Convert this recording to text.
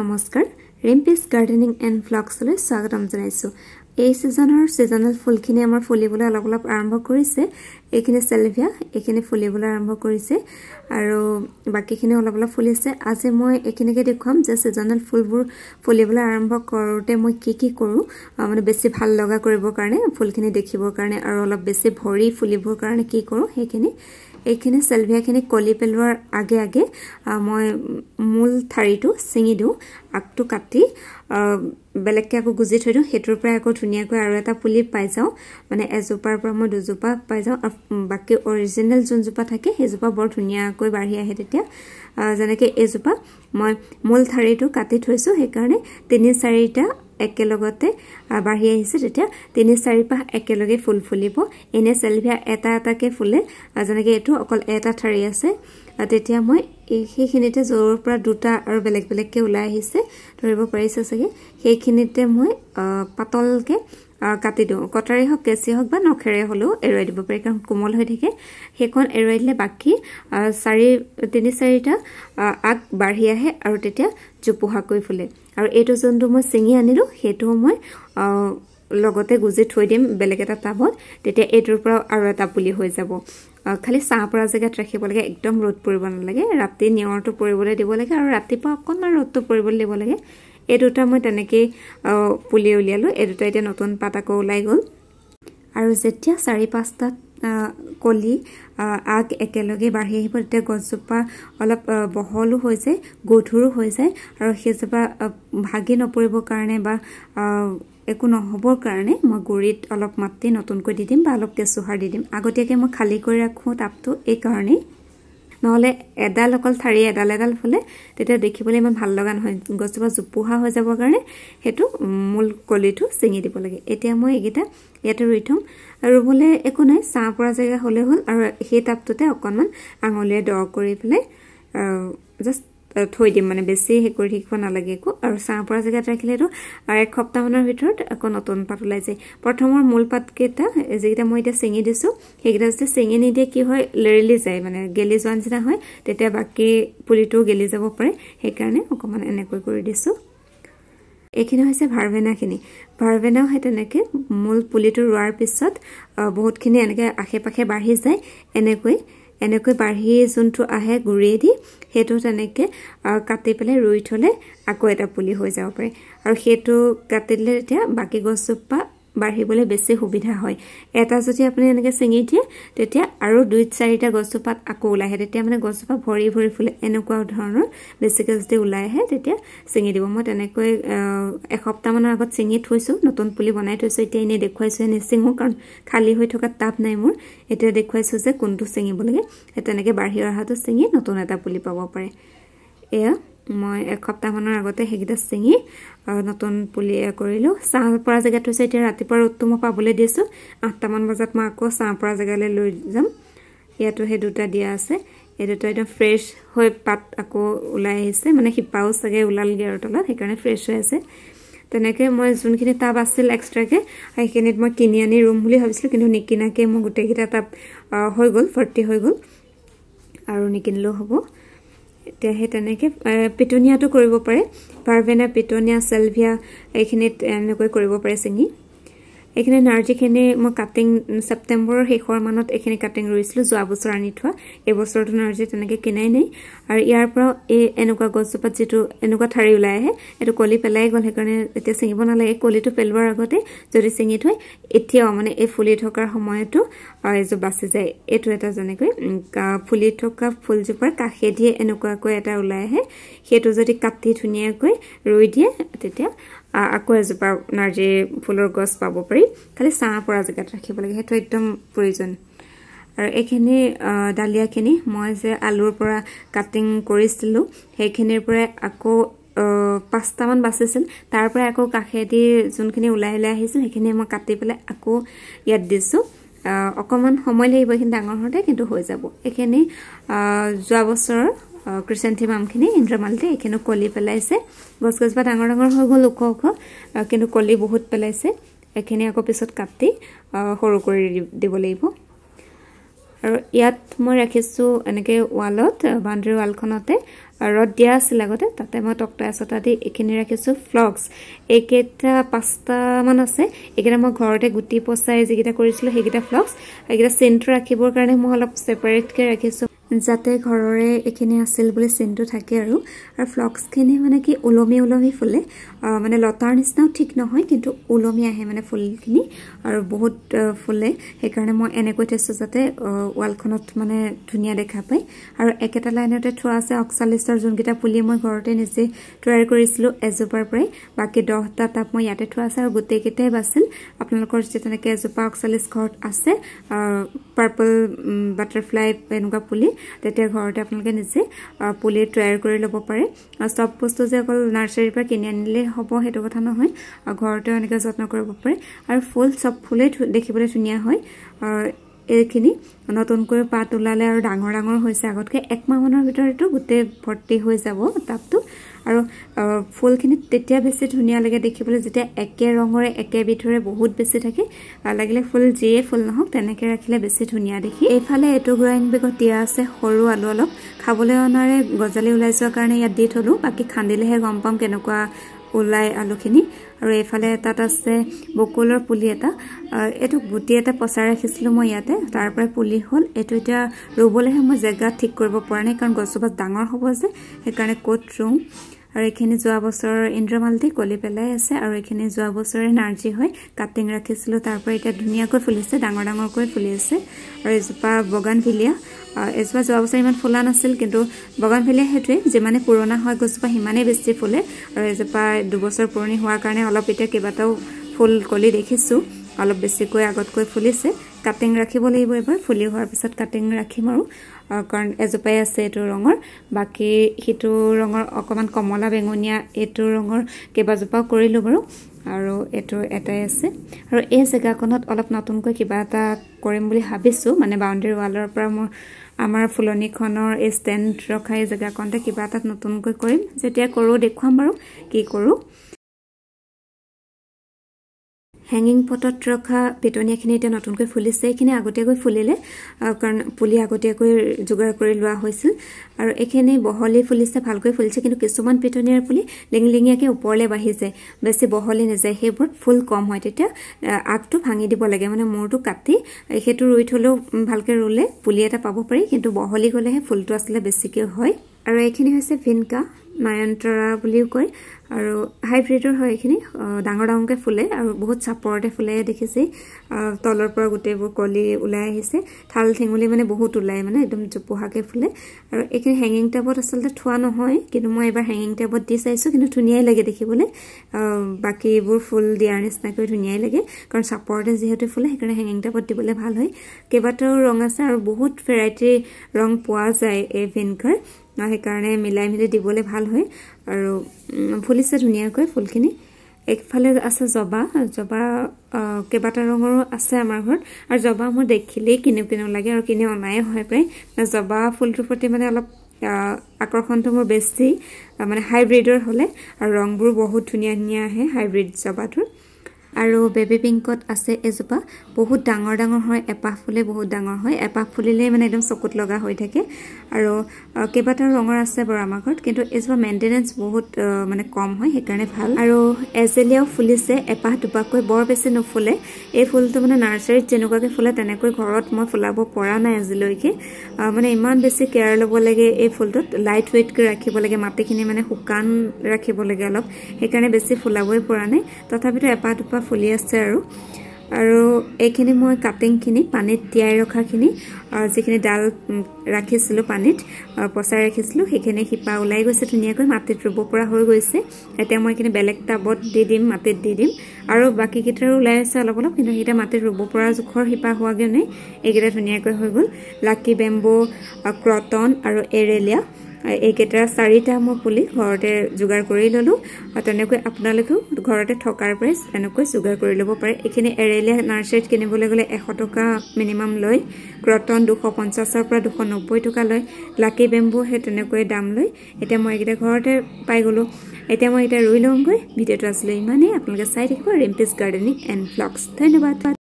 নমস্কাৰ ৰিম্পিছ gardening and ফ্লগছলৈ স্বাগতম জনাইছোঁ এই ছিজনৰ ছিজনেল ফুলখিনি আমাৰ ফুলিবলৈ অলপ অলপ আৰম্ভ কৰিছে এইখিনি চেলভিয়া এইখিনি ফুলিবলৈ আৰম্ভ কৰিছে আৰু বাকীখিনি অলপ অলপ ফুলিছে আজি মই এইখিনিকে দেখুৱাম যে ছিজনেল ফুলবোৰ ফুলিবলৈ আৰম্ভ কৰোঁতে মই কি কি কৰোঁ মানে বেছি ভাল লগা কৰিবৰ কাৰণে ফুলখিনি দেখিবৰ কাৰণে আৰু অলপ বেছি ভৰি ফুলিবৰ কাৰণে কি কৰোঁ সেইখিনি এইখিনি চেলভিয়াখিনি কলি পেলোৱাৰ আগে আগে মই মূল ঠাৰিটো চিঙি দিওঁ আগটো কাটি বেলেগকৈ আকৌ গুজি থৈ দিওঁ সেইটোৰ পৰাই আকৌ ধুনীয়াকৈ আৰু এটা পুলি পাই যাওঁ মানে এজোপাৰ পৰা মই দুজোপা পাই যাওঁ আৰু বাকী অৰিজিনেল যোনজোপা থাকে সেইজোপা বৰ ধুনীয়াকৈ বাঢ়ি আহে তেতিয়া যেনেকৈ এইজোপা মই মূল ঠাৰিটো কাটি থৈছোঁ সেইকাৰণে তিনি চাৰিটা একেলগতে বাঢ়ি আহিছে তেতিয়া তিনি চাৰিপাহ একেলগে ফুল ফুলিব এনেই চেলভিয়া এটা এটাকৈ ফুলে যেনেকৈ এইটো অকল এটা ঠাৰি আছে তেতিয়া মই এই সেইখিনিতে জ্বৰৰ পৰা দুটা আৰু বেলেগ বেলেগকৈ ওলাই আহিছে ধৰিব পাৰিছে চাগে সেইখিনিতে মই পাতলকৈ কাটি দিওঁ কটাৰী হওক কেঁচি হওক বা নখেৰে হ'লেও এৰুৱাই দিব পাৰি কাৰণ কোমল হৈ থাকে সেইখন এৰুৱাই দিলে বাকী চাৰি তিনি চাৰিটা আগ বাঢ়ি আহে আৰু তেতিয়া জোপোহাকৈ ফুলে আৰু এইটো যোনটো মই চিঙি আনিলোঁ সেইটোও মই লগতে গুজি থৈ দিম বেলেগ এটা টাবত তেতিয়া এইটোৰ পৰাও আৰু এটা পুলি হৈ যাব খালি ছাঁ পৰা জেগাত ৰাখিব লাগে একদম ৰ'দ পৰিব নালাগে ৰাতি নিয়ৰটো পৰিবলৈ দিব লাগে আৰু ৰাতিপুৱা অকণমান ৰ'দটো পৰিবলৈ দিব লাগে এই দুটা মই তেনেকেই পুলি উলিয়ালোঁ এই দুটা এতিয়া নতুন পাত আকৌ ওলাই গ'ল আৰু যেতিয়া চাৰি পাঁচটাত কলি আগ একেলগে বাঢ়ি আহিব তেতিয়া গছজোপা অলপ বহলো হৈ যায় গধুৰো হৈ যায় আৰু সেইজোপা ভাগি নপৰিবৰ কাৰণে বা একো নহ'বৰ কাৰণে মই গুৰিত অলপ মাটি নতুনকৈ দি দিম বা অলপ কেঁচুসাৰ দি দিম আগতীয়াকৈ মই খালী কৰি ৰাখোঁ তাপটো এইকাৰণেই নহ'লে এডাল অকল ঠাৰি এডাল এডাল হ'লে তেতিয়া দেখিবলৈ ইমান ভাল লগা নহয় গছজোপা জোপোহা হৈ যাবৰ কাৰণে সেইটো মূল কলিটো চিঙি দিব লাগে এতিয়া মই এইকেইটা ইয়াতে ৰুই থ'ম ৰুবলৈ একো নাই ছাঁ পৰা জেগা হ'লে হ'ল আৰু সেই তাপটোতে অকণমান আঙুলিৰে দ কৰি পেলাই জাষ্ট থৈ দিম মানে বেছি হেৰি কৰি থাকিব নালাগে একো আৰু ছাঁ পৰা জেগাত ৰাখিলেতো আৰু এক সপ্তাহমানৰ ভিতৰত আকৌ নতুন পাত ওলাই যায় প্ৰথমৰ মূল পাতকেইটা যিকেইটা মই এতিয়া চিঙি দিছোঁ সেইকেইটা যদি চিঙি নিদিয়ে কি হয় লেৰেলি যায় মানে গেলি যোৱা নিচিনা হয় তেতিয়া বাকী পুলিটোও গেলি যাব পাৰে সেইকাৰণে অকণমান এনেকৈ কৰি দিছোঁ এইখিনি হৈছে ভাৰভেনাখিনি ভাৰভেনাও সেই তেনেকৈ মূল পুলিটো ৰোৱাৰ পিছত বহুতখিনি এনেকৈ আশে পাশে বাঢ়ি যায় এনেকৈ এনেকৈ বাঢ়ি যোনটো আহে গুৰিয়েদি সেইটো তেনেকৈ কাটি পেলাই ৰুই থ'লে আকৌ এটা পুলি হৈ যাব পাৰে আৰু সেইটো কাটি দিলে তেতিয়া বাকী গছজোপা বাঢ়িবলৈ বেছি সুবিধা হয় এটা যদি আপুনি এনেকৈ ছিঙি দিয়ে তেতিয়া আৰু দুই চাৰিটা গছজোপাত আকৌ ওলাই আহে তেতিয়া মানে গছজোপা ভৰি ভৰি ফুলে এনেকুৱা ধৰণৰ বেছিকৈ যদি ওলাই আহে তেতিয়া ছিঙি দিব মই তেনেকৈ এসপ্তাহমানৰ আগত ছিঙি থৈছোঁ নতুন পুলি বনাই থৈছোঁ এতিয়া এনেই দেখুৱাইছোঁ এনেই ছিঙোঁ কাৰণ খালী হৈ থকা তাপ নাই মোৰ এতিয়া দেখুৱাইছোঁ যে কোনটো ছিঙিব লাগে তেনেকৈ বাঢ়ি অহাটো ছিঙি নতুন এটা পুলি পাব পাৰে এয়া মই এসপ্তাহমানৰ আগতে সেইকেইটা চিঙি নতুন পুলি কৰিলোঁ ছাঁ পৰা জেগাটো হৈছে এতিয়া ৰাতিপুৱা ৰ'দটো মই পাবলৈ দিছোঁ আঠটামান বজাত মই আকৌ ছাঁ পৰা জেগালৈ লৈ যাম ইয়াতো সেই দুটা দিয়া আছে এই দুটা একদম ফ্ৰেছ হৈ পাত আকৌ ওলাই আহিছে মানে শিপাও চাগে ওলাল আৰু তলত সেইকাৰণে ফ্ৰেছ হৈ আছে তেনেকৈ মই যোনখিনি টাব আছিল এক্সট্ৰাকৈ সেইখিনিত মই কিনি আনি ৰুম বুলি ভাবিছিলোঁ কিন্তু নিকিনাকৈ মোৰ গোটেইকেইটা টাব হৈ গ'ল ভৰ্তি হৈ গ'ল আৰু নিকিনিলেও হ'ব এতিয়া সেই তেনেকৈ পিটনিয়াটো কৰিব পাৰে পাৰ্ভেনা পিটনিয়া চেলভিয়া এইখিনিত এনেকৈ কৰিব পাৰে চিঙি এইখিনি নাৰ্জীখিনি মই কাটিং ছেপ্টেম্বৰৰ শেষৰ মানত এইখিনি কাটিং ৰুইছিলোঁ যোৱা বছৰ আনি থোৱা এইবছৰতো নাৰ্জী তেনেকৈ কিনাই নাই আৰু ইয়াৰ পৰা এই এনেকুৱা গছজোপাত যিটো এনেকুৱা ঠাৰি ওলাই আহে এইটো কলি পেলাই গ'ল সেইকাৰণে এতিয়া ছিঙিব নালাগে কলিটো পেলোৱাৰ আগতে যদি ছিঙি থয় এতিয়াও মানে এই ফুলি থকাৰ সময়তো এইযোৰ বাচি যায় এইটো এটা যেনেকৈ ফুলি থকা ফুলজোপাৰ কাষেদিয়ে এনেকুৱাকৈ এটা ওলাই আহে সেইটো যদি কাটি ধুনীয়াকৈ ৰুই দিয়ে তেতিয়া আকৌ এজোপা নাৰ্জী ফুলৰ গছ পাব পাৰি খালি ছাঁ পৰা জেগাত ৰাখিব লাগে সেইটো একদম প্ৰয়োজন আৰু এইখিনি ডালিয়াখিনি মই যে আলুৰ পৰা কাটিং কৰিছিলোঁ সেইখিনিৰ পৰাই আকৌ পাঁচটামান বাচিছিল তাৰ পৰাই আকৌ কাষেদি যোনখিনি ওলাই ওলাই আহিছিল সেইখিনি মই কাটি পেলাই আকৌ ইয়াত দিছোঁ অকণমান সময় লাগিব এইখিনি ডাঙৰ হওঁতে কিন্তু হৈ যাব এইখিনি যোৱা বছৰৰ ক্ৰিচেণ্টিমামখিনি ইন্দ্ৰমালতে এইখিনি কলি পেলাইছে গছ গছবা ডাঙৰ ডাঙৰ হৈ গ'ল ওখ ওখ কিন্তু কলি বহুত পেলাইছে এইখিনি আকৌ পিছত কাটি সৰু কৰি দিব লাগিব আৰু ইয়াত মই ৰাখিছোঁ এনেকৈ ৱালত বাউণ্ডেৰী ৱালখনতে ৰদ দিয়া আছিল আগতে তাতে মই তক্তা এচটা দি এইখিনি ৰাখিছোঁ ফ্লক্স এইকেইটা পাঁচটামান আছে এইকেইটা মই ঘৰতে গুটি পচাই যিকেইটা কৰিছিলোঁ সেইকেইটা ফ্লক্স এইকেইটা চেণ্টটো ৰাখিবৰ কাৰণে মই অলপ ছেপাৰেটকৈ ৰাখিছোঁ যাতে ঘৰৰে এইখিনি আছিল বুলি চিনটো থাকে আৰু আৰু ফ্লক্সখিনি মানে কি ওলমি ওলমি ফুলে মানে লতাৰ নিচিনাও ঠিক নহয় কিন্তু ওলমি আহে মানে ফুলখিনি আৰু বহুত ফুলে সেইকাৰণে মই এনেকৈ থৈছোঁ যাতে ৱালখনত মানে ধুনীয়া দেখা পায় আৰু একেটা লাইনতে থোৱা আছে অকচাল্লিছৰ যোনকেইটা পুলি মই ঘৰতে নিজে তৈয়াৰ কৰিছিলোঁ এজোপাৰ পৰাই বাকী দহটা তাপ মই ইয়াতে থোৱা আছে আৰু গোটেইকেইটাই বাছিল আপোনালোকৰ যে তেনেকৈ এজোপা অকচাল্লিছ ঘৰত আছে পাৰ্পল বাটাৰফ্লাই এনেকুৱা পুলি তেতিয়া ঘৰতে আপোনালোকে নিজে পুলি তৈয়াৰ কৰি ল'ব পাৰে চব বস্তু যে অকল নাৰ্চাৰীৰ পৰা কিনি আনিলেই হ'ব সেইটো কথা নহয় ঘৰতে এনেকৈ যত্ন কৰিব পাৰে আৰু ফুল চব ফুলেই দেখিবলৈ ধুনীয়া হয় এইখিনি নতুনকৈ পাত ওলালে আৰু ডাঙৰ ডাঙৰ হৈছে আগতকৈ একমাহমানৰ ভিতৰতো গোটেই ভৰ্তি হৈ যাব টাপটো আৰু ফুলখিনি তেতিয়া বেছি ধুনীয়া লাগে দেখিবলৈ যেতিয়া একে ৰঙৰে একেবিধৰে বহুত বেছি থাকে লাগিলে ফুল যিয়ে ফুল নহওক তেনেকৈ ৰাখিলে বেছি ধুনীয়া দেখি এইফালে এইটো গ্ৰয়িং বেগত দিয়া আছে সৰু আলু অলপ খাবলৈ অনাৰে গজালি ওলাই যোৱাৰ কাৰণে ইয়াত দি থ'লোঁ বাকী খান্দিলেহে গম পাম কেনেকুৱা ওলাই আলুখিনি আৰু এইফালে তাত আছে বকুলৰ পুলি এটা এইটো গুটি এটা পচাই ৰাখিছিলোঁ মই ইয়াতে তাৰ পৰাই পুলি হ'ল এইটো এতিয়া ৰুবলৈহে মই জেগা ঠিক কৰিব পৰা নাই কাৰণ গছজোপা ডাঙৰ হ'ব যে সেইকাৰণে ক'ত ৰুম আৰু এইখিনি যোৱা বছৰৰ ইন্দ্ৰমালতি কলি পেলাই আছে আৰু এইখিনি যোৱা বছৰে নাৰ্জি হৈ কাটিং ৰাখিছিলোঁ তাৰপৰা এতিয়া ধুনীয়াকৈ ফুলিছে ডাঙৰ ডাঙৰকৈ ফুলি আছে আৰু এজোপা বগান ভিলিয়া এজোপা যোৱা বছৰ ইমান ফুলা নাছিল কিন্তু বগান ভিলিয়া সেইটোৱে যিমানে পুৰণা হয় গছজোপা সিমানেই বেছি ফুলে আৰু এজোপা দুবছৰ পুৰণি হোৱাৰ কাৰণে অলপ এতিয়া কেইবাটাও ফুল কলি দেখিছোঁ অলপ বেছিকৈ আগতকৈ ফুলিছে কাটিং ৰাখিব লাগিব এবাৰ ফুলি হোৱাৰ পিছত কাটিং ৰাখিম আৰু কাৰণ এজোপাই আছে এইটো ৰঙৰ বাকী সেইটো ৰঙৰ অকণমান কমলা বেঙুনীয়া এইটো ৰঙৰ কেইবাজোপাও কৰিলোঁ বাৰু আৰু এইটো এটাই আছে আৰু এই জেগাকণত অলপ নতুনকৈ কিবা এটা কৰিম বুলি ভাবিছোঁ মানে বাউণ্ডেৰী ৱালৰ পৰা মোৰ আমাৰ ফুলনিখনৰ এই ষ্টেণ্ড ৰখা এই জেগাকণতে কিবা এটা নতুনকৈ কৰিম যেতিয়া কৰোঁ দেখুৱাম বাৰু কি কৰোঁ হেঙিং পটত ৰখা পেটনীয়াখিনি এতিয়া নতুনকৈ ফুলিছে এইখিনি আগতীয়াকৈ ফুলিলে কাৰণ পুলি আগতীয়াকৈ যোগাৰ কৰি লোৱা হৈছিল আৰু এইখিনি বহলি ফুলিছে ভালকৈ ফুলিছে কিন্তু কিছুমান পেটনীয়াৰ পুলি লিঙলিঙীয়াকৈ ওপৰলৈ বাঢ়ি যায় বেছি বহলি নাযায় সেইবোৰত ফুল কম হয় তেতিয়া আগটো ভাঙি দিব লাগে মানে মূৰটো কাটি সেইটো ৰুই থ'লেও ভালকৈ ৰুলে পুলি এটা পাব পাৰি কিন্তু বহলি গ'লেহে ফুলটো আচলতে বেছিকৈ হয় আৰু এইখিনি হৈছে ভিনকা নয়নতৰা বুলিও কয় আৰু হাইব্ৰিডৰ হয় এইখিনি ডাঙৰ ডাঙৰকৈ ফুলে আৰু বহুত চাপৰতে ফুলে দেখিছে তলৰ পৰা গোটেইবোৰ কলি ওলাই আহিছে ঠাল ঠেঙুলি মানে বহুত ওলায় মানে একদম জোপোহাকৈ ফুলে আৰু এইখিনি হেঙিং টাইপত আচলতে থোৱা নহয় কিন্তু মই এইবাৰ হেঙিং টাইপত দি চাইছোঁ কিন্তু ধুনীয়াই লাগে দেখিবলৈ বাকী এইবোৰ ফুল দিয়াৰ নিচিনাকৈ ধুনীয়াই লাগে কাৰণ চাপৰতে যিহেতু ফুলে সেইকাৰণে হেঙিং টাইপত দিবলৈ ভাল হয় কেইবাটাও ৰং আছে আৰু বহুত ভেৰাইটিৰ ৰং পোৱা যায় এই ভেনকাৰ মই সেইকাৰণে মিলাই মিলি দিবলৈ ভাল হয় আৰু ফুলিছে ধুনীয়াকৈ ফুলখিনি একফালে আছে জবা জবা কেইবাটা ৰঙৰো আছে আমাৰ ঘৰত আৰু জবা মই দেখিলেই কিনো কিনো লাগে আৰু কিনি অনাই হয় প্ৰায় জবা ফুলটোৰ প্ৰতি মানে অলপ আকৰ্ষণটো মোৰ বেছি মানে হাইব্ৰিডৰ হ'লে আৰু ৰংবোৰ বহুত ধুনীয়া ধুনীয়া আহে হাইব্ৰিড জবাটোৰ আৰু বেবী পিংকত আছে এজোপা বহুত ডাঙৰ ডাঙৰ হয় এপাহ ফুলে বহুত ডাঙৰ হয় এপাহ ফুলিলেই মানে একদম চকুত লগা হৈ থাকে আৰু কেইবাটাও ৰঙৰ আছে বাৰু আমাৰ ঘৰত কিন্তু এজোপা মেইনটেনেঞ্চ বহুত মানে কম হয় সেইকাৰণে ভাল আৰু এজেলিয়াও ফুলিছে এপাহ দুপাহকৈ বৰ বেছি নুফুলে এই ফুলটো মানে নাৰ্চাৰীত যেনেকুৱাকৈ ফুলে তেনেকৈ ঘৰত মই ফুলাব পৰা নাই আজিলৈকে মানে ইমান বেছি কেয়াৰ ল'ব লাগে এই ফুলটোত লাইট ৱেইটকৈ ৰাখিব লাগে মাটিখিনি মানে শুকান ৰাখিব লাগে অলপ সেইকাৰণে বেছি ফুলাবই পৰা নাই তথাপিতো এপাহ দুপাহ এজোপা ফুলি আছে আৰু আৰু এইখিনি মই কাটিংখিনি পানীত তিয়াই ৰখাখিনি যিখিনি ডাল ৰাখিছিলোঁ পানীত পচাই ৰাখিছিলোঁ সেইখিনি শিপা ওলাই গৈছে ধুনীয়াকৈ মাটিত ৰুব পৰা হৈ গৈছে এতিয়া মই এইখিনি বেলেগ টাবত দি দিম মাটিত দি দিম আৰু বাকীকেইটাৰো ওলাই আছে অলপ অলপ কিন্তু সেইকেইটা মাটিত ৰুব পৰা জোখৰ শিপা হোৱাগৈ নাই এইকেইটা ধুনীয়াকৈ হৈ গ'ল লাকি বেম্বু ক্ৰটন আৰু এৰেলিয়া এইকেইটা চাৰিটা মই পুলি ঘৰতে যোগাৰ কৰি ল'লোঁ আৰু তেনেকৈ আপোনালোকেও ঘৰতে থকাৰ পৰাই এনেকৈ যোগাৰ কৰি ল'ব পাৰে এইখিনি এৰেলীয়া নাৰ্চাৰীত কিনিবলৈ গ'লে এশ টকা মিনিমাম লয় ক্ৰটন দুশ পঞ্চাছৰ পৰা দুশ নব্বৈ টকা লয় লাকি বেম্বু সেই তেনেকৈয়ে দাম লয় এতিয়া মই এইকেইটা ঘৰতে পাই গ'লোঁ এতিয়া মই এতিয়া ৰুই লওঁগৈ ভিডিঅ'টো আছিলে ইমানেই আপোনালোকে চাই থাকিব ৰিম্পিছ গাৰ্ডেনিং এণ্ড ফ্লগছ ধন্যবাদ